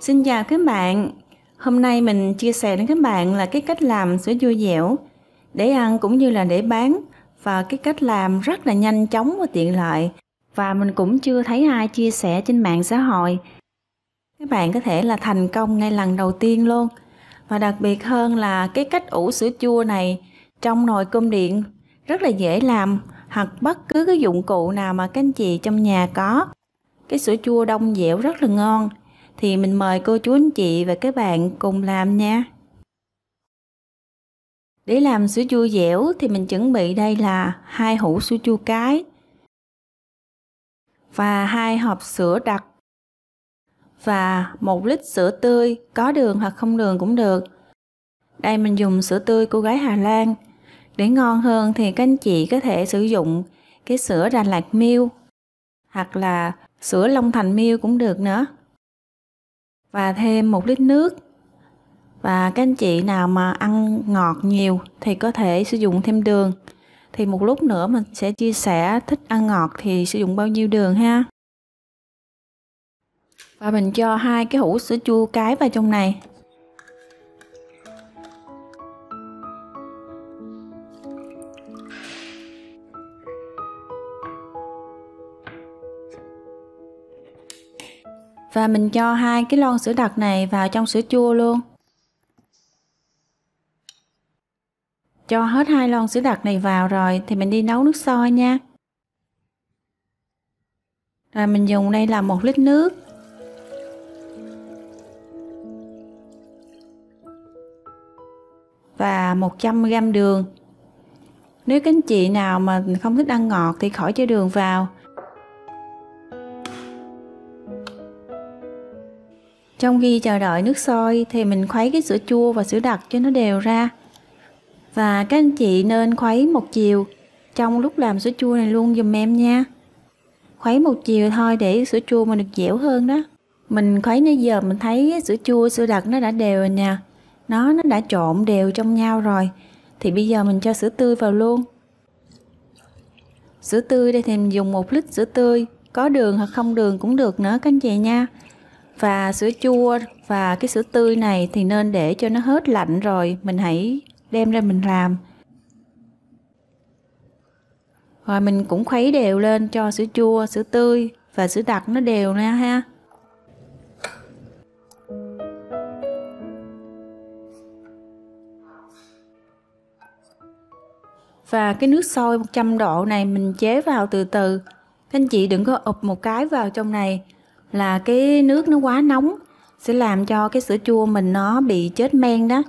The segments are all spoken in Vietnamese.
Xin chào các bạn. Hôm nay mình chia sẻ đến các bạn là cái cách làm sữa chua dẻo để ăn cũng như là để bán và cái cách làm rất là nhanh chóng và tiện lợi và mình cũng chưa thấy ai chia sẻ trên mạng xã hội. Các bạn có thể là thành công ngay lần đầu tiên luôn. Và đặc biệt hơn là cái cách ủ sữa chua này trong nồi cơm điện rất là dễ làm hoặc bất cứ cái dụng cụ nào mà các anh chị trong nhà có. Cái sữa chua đông dẻo rất là ngon thì mình mời cô chú anh chị và các bạn cùng làm nha. Để làm sữa chua dẻo thì mình chuẩn bị đây là hai hũ sữa chua cái và hai hộp sữa đặc và một lít sữa tươi có đường hoặc không đường cũng được. Đây mình dùng sữa tươi cô gái Hà Lan. Để ngon hơn thì các anh chị có thể sử dụng cái sữa Đà Lạt Miêu hoặc là sữa Long Thành Miêu cũng được nữa và thêm một lít nước và các anh chị nào mà ăn ngọt nhiều thì có thể sử dụng thêm đường thì một lúc nữa mình sẽ chia sẻ thích ăn ngọt thì sử dụng bao nhiêu đường ha và mình cho hai cái hũ sữa chua cái vào trong này và mình cho hai cái lon sữa đặc này vào trong sữa chua luôn cho hết hai lon sữa đặc này vào rồi thì mình đi nấu nước sôi nha rồi mình dùng đây là một lít nước và 100 g đường nếu các anh chị nào mà không thích ăn ngọt thì khỏi cho đường vào trong khi chờ đợi nước sôi thì mình khuấy cái sữa chua và sữa đặc cho nó đều ra và các anh chị nên khuấy một chiều trong lúc làm sữa chua này luôn dùm em nha khuấy một chiều thôi để sữa chua mà được dẻo hơn đó mình khuấy nãy giờ mình thấy sữa chua sữa đặc nó đã đều rồi nè nó nó đã trộn đều trong nhau rồi thì bây giờ mình cho sữa tươi vào luôn sữa tươi đây thì mình dùng một lít sữa tươi có đường hoặc không đường cũng được nữa các anh chị nha và sữa chua và cái sữa tươi này thì nên để cho nó hết lạnh rồi mình hãy đem ra mình làm rồi mình cũng khuấy đều lên cho sữa chua sữa tươi và sữa đặc nó đều nha ha và cái nước sôi 100 độ này mình chế vào từ từ các anh chị đừng có ụp một cái vào trong này là cái nước nó quá nóng sẽ làm cho cái sữa chua mình nó bị chết men đó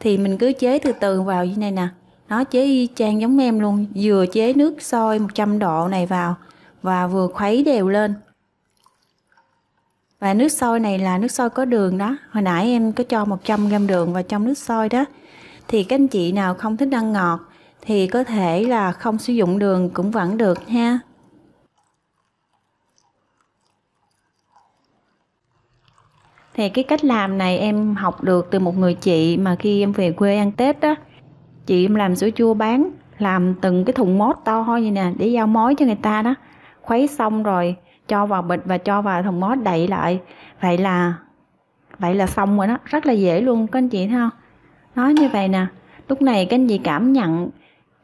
thì mình cứ chế từ từ vào như này nè nó chế y chang giống em luôn vừa chế nước sôi 100 độ này vào và vừa khuấy đều lên và nước sôi này là nước sôi có đường đó hồi nãy em có cho 100 gram đường vào trong nước sôi đó thì các anh chị nào không thích ăn ngọt thì có thể là không sử dụng đường cũng vẫn được ha thì cái cách làm này em học được từ một người chị mà khi em về quê ăn tết đó chị em làm sữa chua bán làm từng cái thùng mốt to như nè để giao mối cho người ta đó khuấy xong rồi cho vào bịch và cho vào thùng mốt đậy lại vậy là vậy là xong rồi đó rất là dễ luôn các anh chị thấy không nói như vậy nè lúc này các anh chị cảm nhận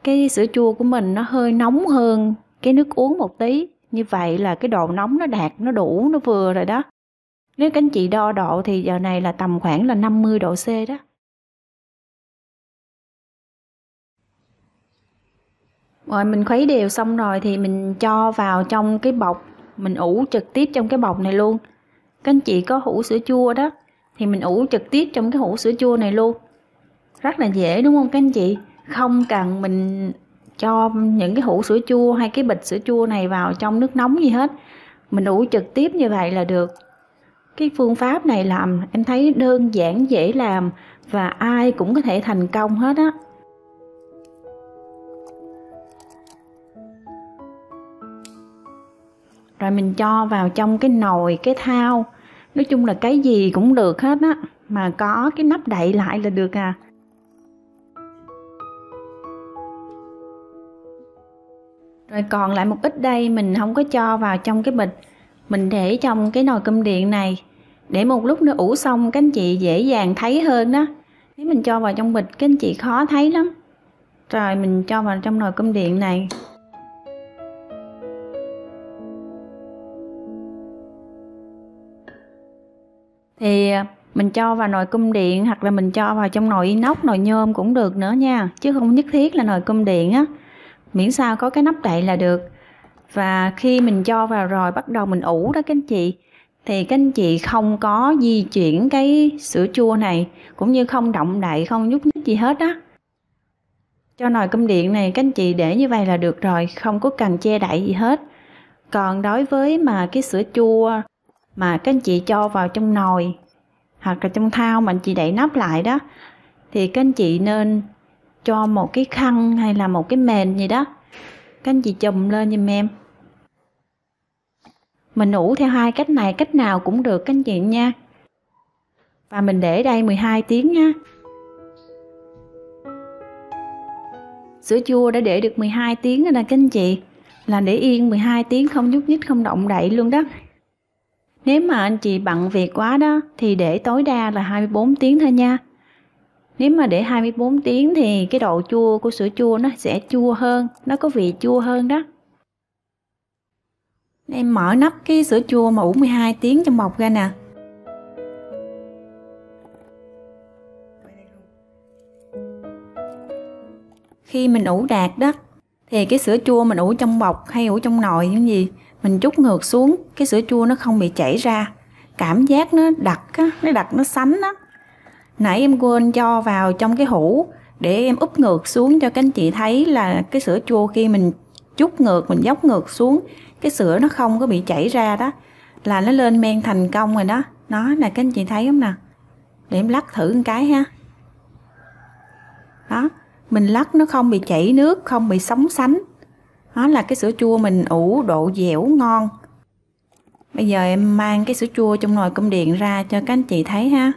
cái sữa chua của mình nó hơi nóng hơn cái nước uống một tí như vậy là cái độ nóng nó đạt nó đủ nó vừa rồi đó nếu các anh chị đo độ thì giờ này là tầm khoảng là 50 độ C đó. Rồi mình khuấy đều xong rồi thì mình cho vào trong cái bọc, mình ủ trực tiếp trong cái bọc này luôn. Các anh chị có hũ sữa chua đó thì mình ủ trực tiếp trong cái hũ sữa chua này luôn. Rất là dễ đúng không các anh chị? Không cần mình cho những cái hũ sữa chua hay cái bịch sữa chua này vào trong nước nóng gì hết. Mình ủ trực tiếp như vậy là được cái phương pháp này làm em thấy đơn giản dễ làm và ai cũng có thể thành công hết á rồi mình cho vào trong cái nồi cái thao nói chung là cái gì cũng được hết á mà có cái nắp đậy lại là được à rồi còn lại một ít đây mình không có cho vào trong cái bịch mình để trong cái nồi cơm điện này để một lúc nữa ủ xong các anh chị dễ dàng thấy hơn đó. Nếu mình cho vào trong bịch các anh chị khó thấy lắm. Rồi mình cho vào trong nồi cơm điện này. Thì à, mình cho vào nồi cơm điện hoặc là mình cho vào trong nồi inox, nồi nhôm cũng được nữa nha. Chứ không nhất thiết là nồi cơm điện á. Miễn sao có cái nắp đậy là được và khi mình cho vào rồi bắt đầu mình ủ đó các anh chị thì các anh chị không có di chuyển cái sữa chua này cũng như không động đậy không nhúc nhích gì hết á cho nồi cơm điện này các anh chị để như vậy là được rồi không có cần che đậy gì hết còn đối với mà cái sữa chua mà các anh chị cho vào trong nồi hoặc là trong thao mà anh chị đậy nắp lại đó thì các anh chị nên cho một cái khăn hay là một cái mền gì đó các anh chị chùm lên giùm em Mình ủ theo hai cách này cách nào cũng được các anh chị nha Và mình để đây 12 tiếng nha Sữa chua đã để được 12 tiếng rồi nè các anh chị Là để yên 12 tiếng không nhúc nhích không động đậy luôn đó Nếu mà anh chị bận việc quá đó Thì để tối đa là 24 tiếng thôi nha nếu mà để 24 tiếng thì cái độ chua của sữa chua nó sẽ chua hơn nó có vị chua hơn đó em mở nắp cái sữa chua mà ủ 12 tiếng trong bọc ra nè khi mình ủ đạt đó thì cái sữa chua mình ủ trong bọc hay ủ trong nồi những gì mình chút ngược xuống cái sữa chua nó không bị chảy ra cảm giác nó đặc á, nó đặc nó sánh á nãy em quên cho vào trong cái hũ để em úp ngược xuống cho các anh chị thấy là cái sữa chua khi mình chút ngược mình dốc ngược xuống cái sữa nó không có bị chảy ra đó là nó lên men thành công rồi đó nó là các anh chị thấy không nè để em lắc thử một cái ha đó mình lắc nó không bị chảy nước không bị sóng sánh đó là cái sữa chua mình ủ độ dẻo ngon bây giờ em mang cái sữa chua trong nồi cơm điện ra cho các anh chị thấy ha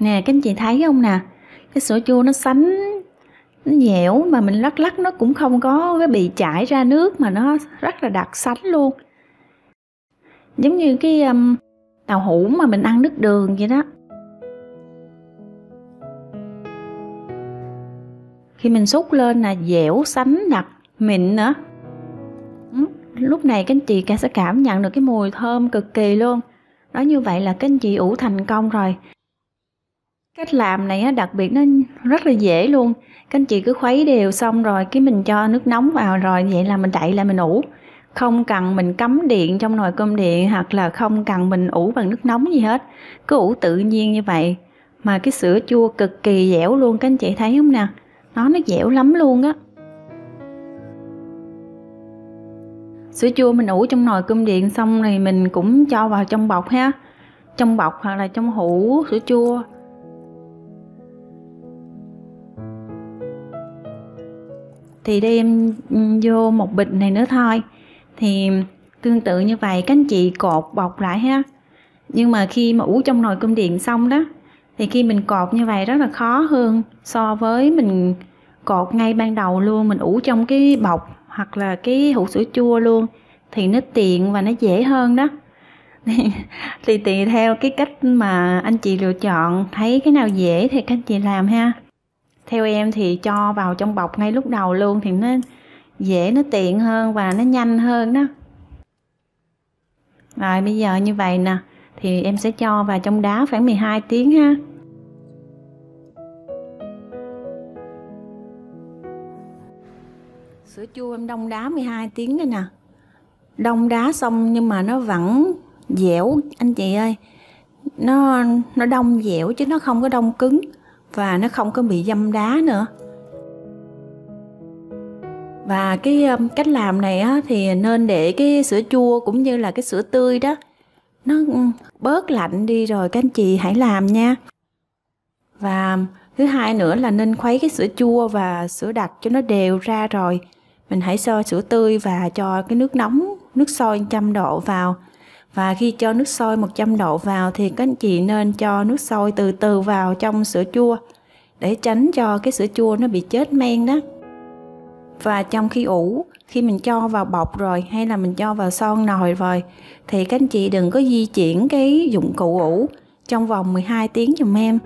nè các anh chị thấy không nè cái sữa chua nó sánh nó dẻo mà mình lắc lắc nó cũng không có cái bị chảy ra nước mà nó rất là đặc sánh luôn giống như cái um, tàu hũ mà mình ăn nước đường vậy đó khi mình xúc lên là dẻo sánh đặc mịn nữa ừ, lúc này các anh chị cả sẽ cảm nhận được cái mùi thơm cực kỳ luôn đó như vậy là các anh chị ủ thành công rồi cách làm này đặc biệt nó rất là dễ luôn các anh chị cứ khuấy đều xong rồi cái mình cho nước nóng vào rồi vậy là mình đậy lại mình ủ không cần mình cắm điện trong nồi cơm điện hoặc là không cần mình ủ bằng nước nóng gì hết cứ ủ tự nhiên như vậy mà cái sữa chua cực kỳ dẻo luôn các anh chị thấy không nè nó nó dẻo lắm luôn á sữa chua mình ủ trong nồi cơm điện xong rồi mình cũng cho vào trong bọc ha trong bọc hoặc là trong hũ sữa chua thì đem vô một bịch này nữa thôi thì tương tự như vậy các anh chị cột bọc lại ha nhưng mà khi mà ủ trong nồi cơm điện xong đó thì khi mình cột như vậy rất là khó hơn so với mình cột ngay ban đầu luôn mình ủ trong cái bọc hoặc là cái hũ sữa chua luôn thì nó tiện và nó dễ hơn đó thì tùy theo cái cách mà anh chị lựa chọn thấy cái nào dễ thì các anh chị làm ha theo em thì cho vào trong bọc ngay lúc đầu luôn thì nó dễ nó tiện hơn và nó nhanh hơn đó rồi bây giờ như vậy nè thì em sẽ cho vào trong đá khoảng 12 tiếng ha sữa chua em đông đá 12 tiếng đây nè đông đá xong nhưng mà nó vẫn dẻo anh chị ơi nó nó đông dẻo chứ nó không có đông cứng và nó không có bị dâm đá nữa và cái um, cách làm này á, thì nên để cái sữa chua cũng như là cái sữa tươi đó nó ừ, bớt lạnh đi rồi các anh chị hãy làm nha và um, thứ hai nữa là nên khuấy cái sữa chua và sữa đặc cho nó đều ra rồi mình hãy so sữa tươi và cho cái nước nóng nước sôi trăm độ vào và khi cho nước sôi 100 độ vào thì các anh chị nên cho nước sôi từ từ vào trong sữa chua để tránh cho cái sữa chua nó bị chết men đó và trong khi ủ khi mình cho vào bọc rồi hay là mình cho vào son nồi rồi thì các anh chị đừng có di chuyển cái dụng cụ ủ trong vòng 12 tiếng dùm em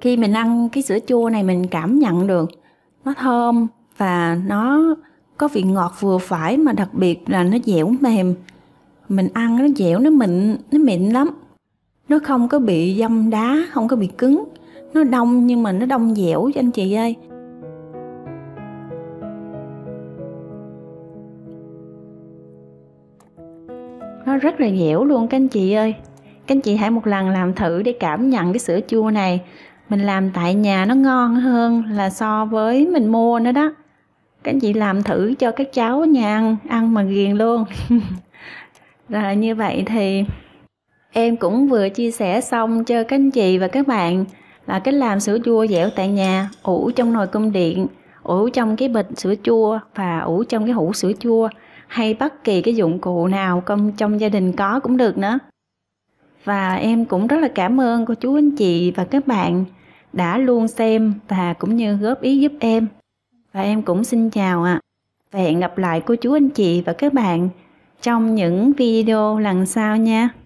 khi mình ăn cái sữa chua này mình cảm nhận được nó thơm và nó có vị ngọt vừa phải mà đặc biệt là nó dẻo mềm mình ăn nó dẻo nó mịn nó mịn lắm nó không có bị dâm đá không có bị cứng nó đông nhưng mà nó đông dẻo cho anh chị ơi nó rất là dẻo luôn các anh chị ơi các anh chị hãy một lần làm thử để cảm nhận cái sữa chua này mình làm tại nhà nó ngon hơn là so với mình mua nữa đó các chị làm thử cho các cháu nhà ăn ăn mà ghiền luôn rồi như vậy thì em cũng vừa chia sẻ xong cho các anh chị và các bạn là cách làm sữa chua dẻo tại nhà ủ trong nồi cơm điện ủ trong cái bịch sữa chua và ủ trong cái hũ sữa chua hay bất kỳ cái dụng cụ nào trong, trong gia đình có cũng được nữa và em cũng rất là cảm ơn cô chú anh chị và các bạn đã luôn xem và cũng như góp ý giúp em và em cũng xin chào ạ. À. Và hẹn gặp lại cô chú anh chị và các bạn trong những video lần sau nha.